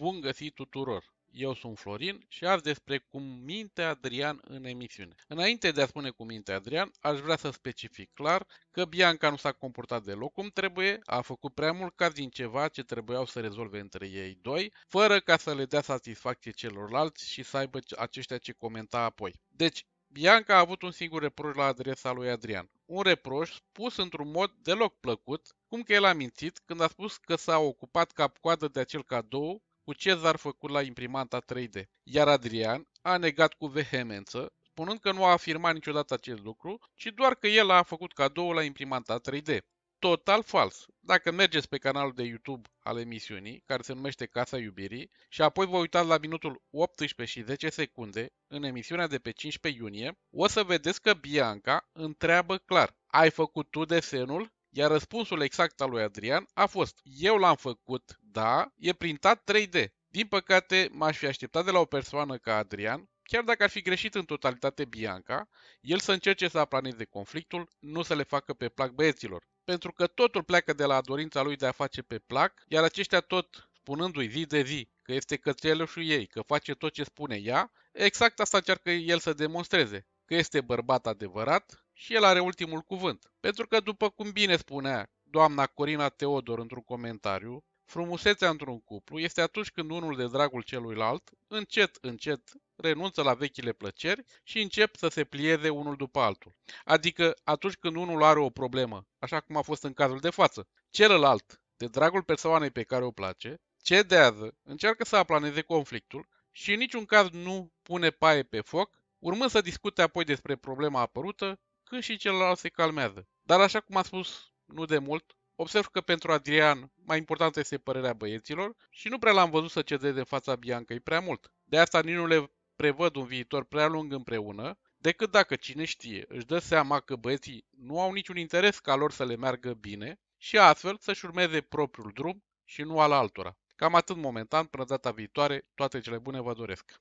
Bun găsit tuturor! Eu sunt Florin și azi despre cum minte Adrian în emisiune. Înainte de a spune cum minte Adrian, aș vrea să specific clar că Bianca nu s-a comportat deloc cum trebuie, a făcut prea mult caz din ceva ce trebuiau să rezolve între ei doi, fără ca să le dea satisfacție celorlalți și să aibă aceștia ce comenta apoi. Deci, Bianca a avut un singur reproș la adresa lui Adrian. Un reproș spus într-un mod deloc plăcut, cum că el a mințit când a spus că s-a ocupat cap-coadă de acel cadou cu Cezar făcut la imprimanta 3D, iar Adrian a negat cu vehemență, spunând că nu a afirmat niciodată acest lucru, ci doar că el a făcut cadou la imprimanta 3D. Total fals! Dacă mergeți pe canalul de YouTube al emisiunii, care se numește Casa Iubirii, și apoi vă uitați la minutul 18 și 10 secunde, în emisiunea de pe 15 iunie, o să vedeți că Bianca întreabă clar, ai făcut tu desenul? Iar răspunsul exact al lui Adrian a fost Eu l-am făcut, da, e printat 3D. Din păcate, m-aș fi așteptat de la o persoană ca Adrian, chiar dacă ar fi greșit în totalitate Bianca, el să încerce să aplaneze conflictul, nu să le facă pe plac băieților. Pentru că totul pleacă de la dorința lui de a face pe plac, iar aceștia tot spunându-i zi de zi că este cățelușul ei, că face tot ce spune ea, exact asta încearcă el să demonstreze, că este bărbat adevărat, și el are ultimul cuvânt. Pentru că, după cum bine spunea doamna Corina Teodor într-un comentariu, frumusețea într-un cuplu este atunci când unul de dragul celuilalt, încet, încet, renunță la vechile plăceri și încep să se plieze unul după altul. Adică atunci când unul are o problemă, așa cum a fost în cazul de față, celălalt, de dragul persoanei pe care o place, cedează, încearcă să aplaneze conflictul și în niciun caz nu pune paie pe foc, urmând să discute apoi despre problema apărută când și celălalt se calmează. Dar așa cum am spus nu de mult, observ că pentru Adrian mai importantă este părerea băieților și nu prea l-am văzut să cedeze în fața Biancăi prea mult. De asta nici nu le prevăd un viitor prea lung împreună, decât dacă cine știe își dă seama că băieții nu au niciun interes ca lor să le meargă bine și astfel să-și urmeze propriul drum și nu al altora. Cam atât momentan, până data viitoare, toate cele bune vă doresc!